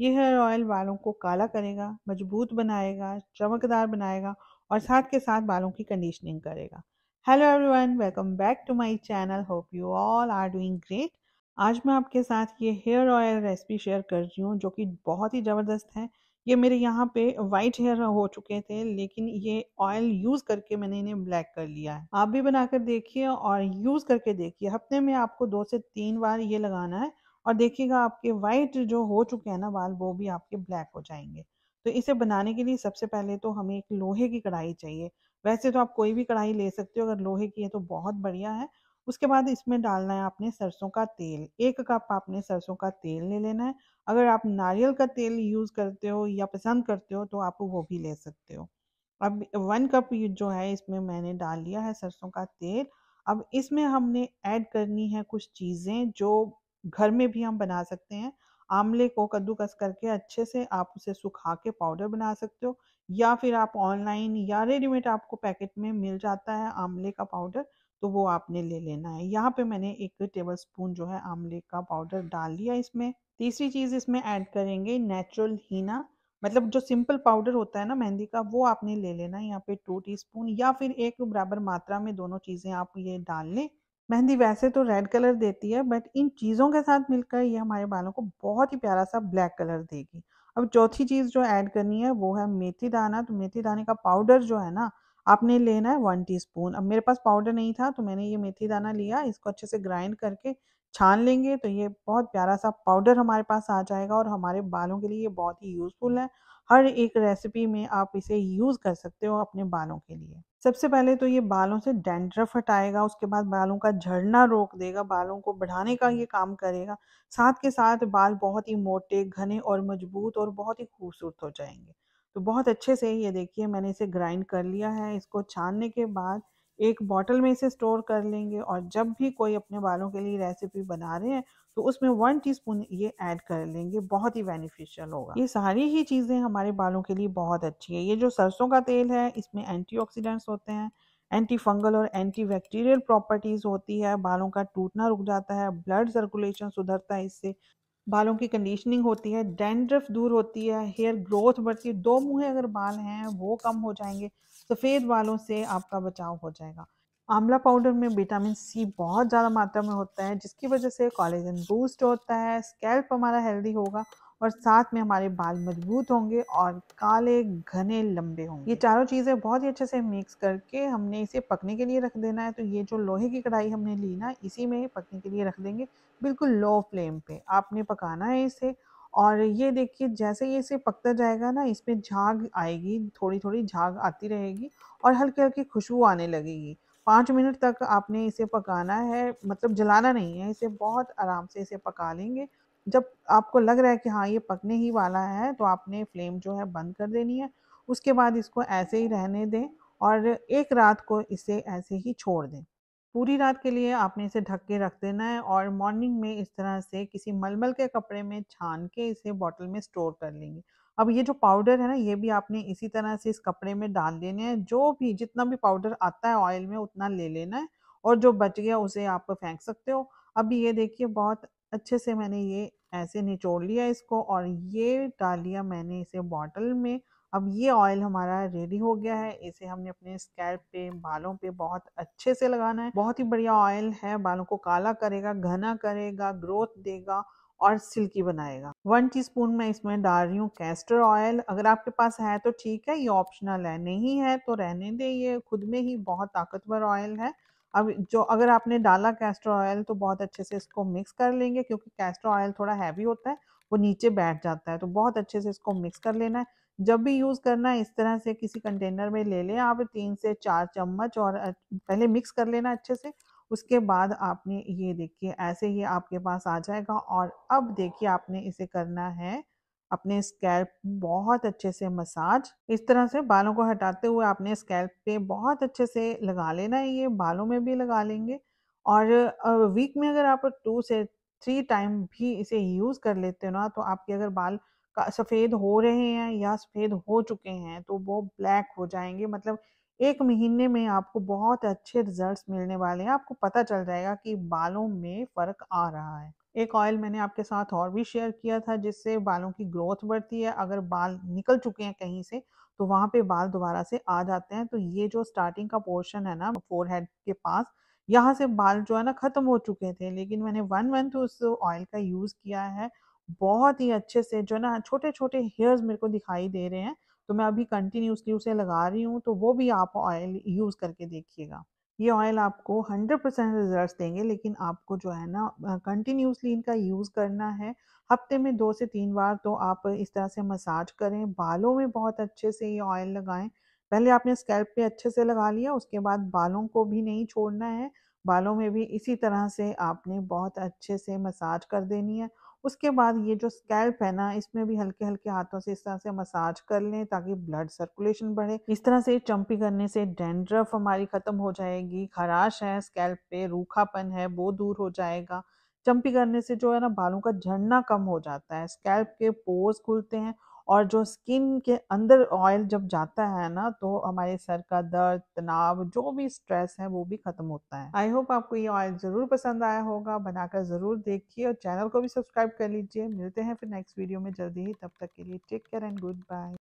ये hair oil बालों को काला करेगा मजबूत बनाएगा चमकदार बनाएगा और साथ के साथ बालों की कंडीशनिंग करेगा hello everyone welcome back to my channel hope you all are doing great आज मैं आपके साथ ये हेयर ऑयल रेसिपी शेयर कर रही हूँ जो कि बहुत ही ज़बरदस्त है ये मेरे यहाँ पे वाइट हेयर हो चुके थे लेकिन ये ऑयल यूज़ करके मैंने इन्हें ब्लैक कर लिया है आप भी बनाकर देखिए और यूज़ करके देखिए हफ्ते में आपको दो से तीन बार ये लगाना है और देखिएगा आपके वाइट जो हो चुके हैं ना बाल वो भी आपके ब्लैक हो जाएंगे तो इसे बनाने के लिए सबसे पहले तो हमें एक लोहे की कढ़ाई चाहिए वैसे तो आप कोई भी कढ़ाई ले सकते हो अगर लोहे की है तो बहुत बढ़िया है उसके बाद इसमें डालना है आपने सरसों का तेल एक कप आपने सरसों का तेल ले लेना है अगर आप नारियल का तेल यूज़ करते हो या पसंद करते हो तो आप वो भी ले सकते हो अब वन कप जो है इसमें मैंने डाल लिया है सरसों का तेल अब इसमें हमने ऐड करनी है कुछ चीज़ें जो घर में भी हम बना सकते हैं आमले को कद्दूकस करके अच्छे से आप उसे सुखा के पाउडर बना सकते हो या फिर आप ऑनलाइन या रेडीमेड आपको पैकेट में मिल जाता है आमले का पाउडर तो वो आपने ले लेना है यहाँ पे मैंने एक टेबल स्पून जो है आमले का पाउडर डाल लिया इसमें तीसरी चीज़ इसमें ऐड करेंगे नेचुरल हीना मतलब जो सिंपल पाउडर होता है ना मेहंदी का वो आपने ले लेना है यहाँ पे टू टी या फिर एक बराबर मात्रा में दोनों चीज़ें आप ये डाल लें मेहंदी वैसे तो रेड कलर देती है बट इन चीज़ों के साथ मिलकर ये हमारे बालों को बहुत ही प्यारा सा ब्लैक कलर देगी अब चौथी चीज़ जो ऐड करनी है वो है मेथी दाना तो मेथी दाने का पाउडर जो है ना आपने लेना है वन टी अब मेरे पास पाउडर नहीं था तो मैंने ये मेथी दाना लिया इसको अच्छे से ग्राइंड करके छान लेंगे तो ये बहुत प्यारा सा पाउडर हमारे पास आ जाएगा और हमारे बालों के लिए ये बहुत ही यूज़फुल है हर एक रेसिपी में आप इसे यूज़ कर सकते हो अपने बालों के लिए सबसे पहले तो ये बालों से डेंड्रफ हटाएगा उसके बाद बालों का झड़ना रोक देगा बालों को बढ़ाने का ये हम्म। काम करेगा साथ के साथ बाल बहुत ही मोटे घने और मजबूत और बहुत ही खूबसूरत हो जाएंगे तो बहुत अच्छे से ये देखिए मैंने इसे ग्राइंड कर लिया है इसको छानने के बाद एक बॉटल में इसे स्टोर कर लेंगे और जब भी कोई अपने बालों के लिए रेसिपी बना रहे हैं तो उसमें वन टीस्पून ये ऐड कर लेंगे बहुत ही बेनिफिशियल होगा ये सारी ही चीज़ें हमारे बालों के लिए बहुत अच्छी है ये जो सरसों का तेल है इसमें एंटी होते हैं एंटी फंगल और एंटी बैक्टीरियल प्रॉपर्टीज़ होती है बालों का टूटना रुक जाता है ब्लड सर्कुलेशन सुधरता है इससे बालों की कंडीशनिंग होती है डेंड्रफ दूर होती है हेयर ग्रोथ बढ़ती है दो मुँह अगर बाल हैं वो कम हो जाएंगे सफ़ेद तो बालों से आपका बचाव हो जाएगा आंवला पाउडर में विटामिन सी बहुत ज़्यादा मात्रा में होता है जिसकी वजह से कॉलेजन बूस्ट होता है स्कैल्प हमारा हेल्दी होगा और साथ में हमारे बाल मजबूत होंगे और काले घने लंबे होंगे ये चारों चीज़ें बहुत ही अच्छे से मिक्स करके हमने इसे पकने के लिए रख देना है तो ये जो लोहे की कढ़ाई हमने ली ना इसी में पकने के लिए रख देंगे बिल्कुल लो फ्लेम पे आपने पकाना है इसे और ये देखिए जैसे ये इसे पकता जाएगा ना इसमें झाग आएगी थोड़ी थोड़ी झाग आती रहेगी और हल्की हल्की खुशबू आने लगेगी पाँच मिनट तक आपने इसे पकाना है मतलब जलाना नहीं है इसे बहुत आराम से इसे पका लेंगे जब आपको लग रहा है कि हाँ ये पकने ही वाला है तो आपने फ्लेम जो है बंद कर देनी है उसके बाद इसको ऐसे ही रहने दें और एक रात को इसे ऐसे ही छोड़ दें पूरी रात के लिए आपने इसे ढक के रख देना है और मॉर्निंग में इस तरह से किसी मलमल के कपड़े में छान के इसे बॉटल में स्टोर कर लेंगे अब ये जो पाउडर है ना ये भी आपने इसी तरह से इस कपड़े में डाल देने हैं जो भी जितना भी पाउडर आता है ऑयल में उतना ले लेना है और जो बच गया उसे आप फेंक सकते हो अभी ये देखिए बहुत अच्छे से मैंने ये ऐसे निचोड़ लिया इसको और ये डाल लिया मैंने इसे बॉटल में अब ये ऑयल हमारा रेडी हो गया है इसे हमने अपने स्कैल्प पे बालों पे बहुत अच्छे से लगाना है बहुत ही बढ़िया ऑयल है बालों को काला करेगा घना करेगा ग्रोथ देगा और सिल्की बनाएगा वन टीस्पून मैं इसमें डाल रही हूँ कैस्टर ऑयल अगर आपके पास है तो ठीक है ये ऑप्शनल है नहीं है तो रहने दें ये खुद में ही बहुत ताकतवर ऑयल है अब जो अगर आपने डाला कैस्टर ऑयल तो बहुत अच्छे से इसको मिक्स कर लेंगे क्योंकि कैस्टर ऑयल थोड़ा हैवी होता है वो नीचे बैठ जाता है तो बहुत अच्छे से इसको मिक्स कर लेना है जब भी यूज़ करना है इस तरह से किसी कंटेनर में ले लें आप तीन से चार चम्मच और पहले मिक्स कर लेना अच्छे से उसके बाद आपने ये देखिए ऐसे ही आपके पास आ जाएगा और अब देखिए आपने इसे करना है अपने स्कैल्प बहुत अच्छे से मसाज इस तरह से बालों को हटाते हुए आपने स्कैल्प पे बहुत अच्छे से लगा लेना है ये बालों में भी लगा लेंगे और वीक में अगर आप टू से थ्री टाइम भी इसे यूज़ कर लेते हो ना तो आपके अगर बाल सफ़ेद हो रहे हैं या सफ़ेद हो चुके हैं तो वो ब्लैक हो जाएंगे मतलब एक महीने में आपको बहुत अच्छे रिजल्ट्स मिलने वाले हैं आपको पता चल जाएगा कि बालों में फ़र्क आ रहा है एक ऑयल मैंने आपके साथ और भी शेयर किया था जिससे बालों की ग्रोथ बढ़ती है अगर बाल निकल चुके हैं कहीं से तो वहाँ पे बाल दोबारा से आ जाते हैं तो ये जो स्टार्टिंग का पोर्शन है ना फोरहेड के पास यहाँ से बाल जो है ना ख़त्म हो चुके थे लेकिन मैंने वन मंथ उस ऑयल का यूज़ किया है बहुत ही अच्छे से जो है ना छोटे छोटे हेयर्स मेरे को दिखाई दे रहे हैं तो मैं अभी कंटिन्यूसली उसे लगा रही हूँ तो वो भी आप ऑयल यूज़ करके देखिएगा ये ऑयल आपको 100 परसेंट रिजल्ट देंगे लेकिन आपको जो है ना कंटिन्यूसली इनका यूज़ करना है हफ्ते में दो से तीन बार तो आप इस तरह से मसाज करें बालों में बहुत अच्छे से ये ऑयल लगाएं पहले आपने स्कैल्प पे अच्छे से लगा लिया उसके बाद बालों को भी नहीं छोड़ना है बालों में भी इसी तरह से आपने बहुत अच्छे से मसाज कर देनी है उसके बाद ये जो स्कैल्प है ना इसमें भी हल्के हल्के हाथों से इस तरह से मसाज कर लें ताकि ब्लड सर्कुलेशन बढ़े इस तरह से चंपी करने से डेंड्रफ हमारी ख़त्म हो जाएगी खराश है स्कैल्प पे रूखापन है वो दूर हो जाएगा चंपी करने से जो है ना बालों का झड़ना कम हो जाता है स्कैल्प के पोर्स खुलते हैं और जो स्किन के अंदर ऑयल जब जाता है ना तो हमारे सर का दर्द तनाव जो भी स्ट्रेस है वो भी खत्म होता है आई होप आपको ये ऑयल जरूर पसंद आया होगा बनाकर जरूर देखिए और चैनल को भी सब्सक्राइब कर लीजिए मिलते हैं फिर नेक्स्ट वीडियो में जल्दी ही तब तक के लिए take care and good bye